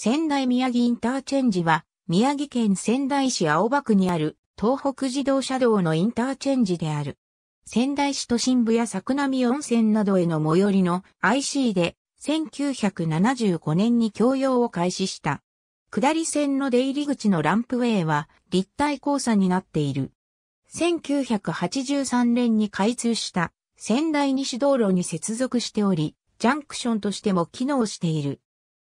仙台宮城インターチェンジは、宮城県仙台市青葉区にある東北自動車道のインターチェンジである。仙台市都心部や桜並温泉などへの最寄りの IC で1975年に供用を開始した。下り線の出入り口のランプウェイは立体交差になっている。1983年に開通した仙台西道路に接続しており、ジャンクションとしても機能している。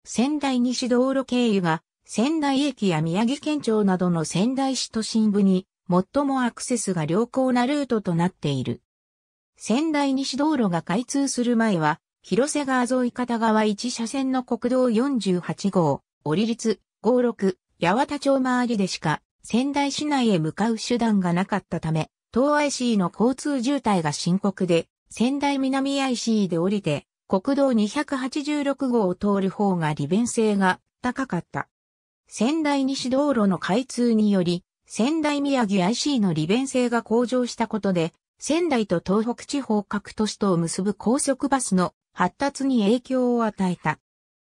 仙台西道路経由が仙台駅や宮城県庁などの仙台市都心部に最もアクセスが良好なルートとなっている。仙台西道路が開通する前は広瀬川沿い片側1車線の国道48号、折立56、八幡町周りでしか仙台市内へ向かう手段がなかったため、東 IC の交通渋滞が深刻で、仙台南 IC で降りて、国道286号を通る方が利便性が高かった。仙台西道路の開通により、仙台宮城 IC の利便性が向上したことで、仙台と東北地方各都市とを結ぶ高速バスの発達に影響を与えた。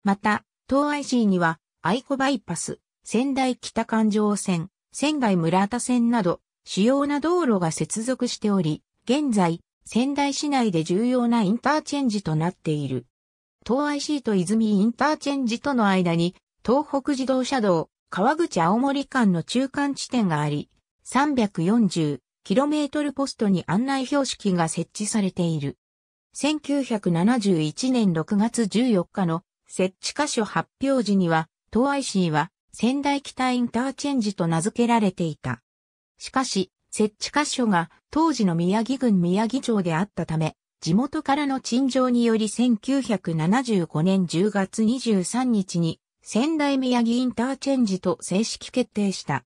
また、東 IC には、愛子バイパス、仙台北環状線、仙台村田線など、主要な道路が接続しており、現在、仙台市内で重要なインターチェンジとなっている。東 IC と泉インターチェンジとの間に、東北自動車道、川口青森間の中間地点があり、340km ポストに案内標識が設置されている。1971年6月14日の設置箇所発表時には、東 IC は仙台北インターチェンジと名付けられていた。しかし、設置箇所が当時の宮城郡宮城町であったため、地元からの陳情により1975年10月23日に仙台宮城インターチェンジと正式決定した。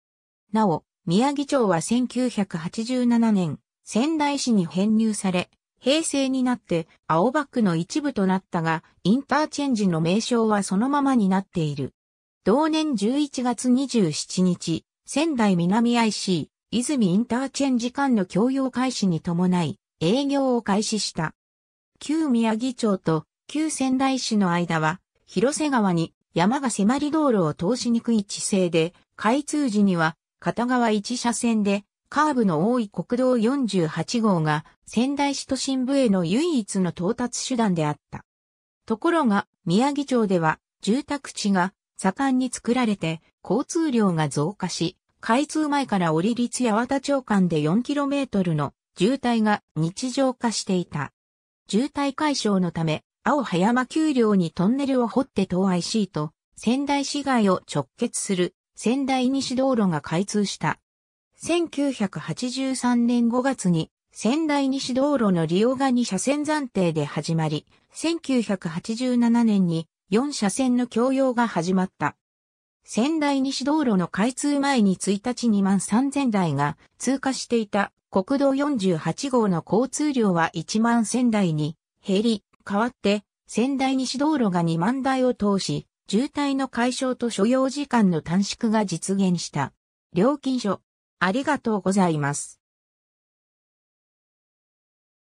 なお、宮城町は1987年、仙台市に編入され、平成になって青葉区の一部となったが、インターチェンジの名称はそのままになっている。同年11月27日、仙台南 IC 泉インターチェンジ間の共用開始に伴い、営業を開始した。旧宮城町と旧仙台市の間は、広瀬川に山が迫り道路を通しにくい地勢で、開通時には片側一車線でカーブの多い国道48号が仙台市都心部への唯一の到達手段であった。ところが宮城町では住宅地が盛んに作られて交通量が増加し、開通前から折立八幡町間で 4km の渋滞が日常化していた。渋滞解消のため、青葉山丘陵にトンネルを掘って東シーと仙台市街を直結する仙台西道路が開通した。1983年5月に仙台西道路の利用が2車線暫定で始まり、1987年に4車線の共用が始まった。仙台西道路の開通前に1日2万3000台が通過していた国道48号の交通量は1万仙台に減り、代わって仙台西道路が2万台を通し、渋滞の解消と所要時間の短縮が実現した。料金所、ありがとうございます。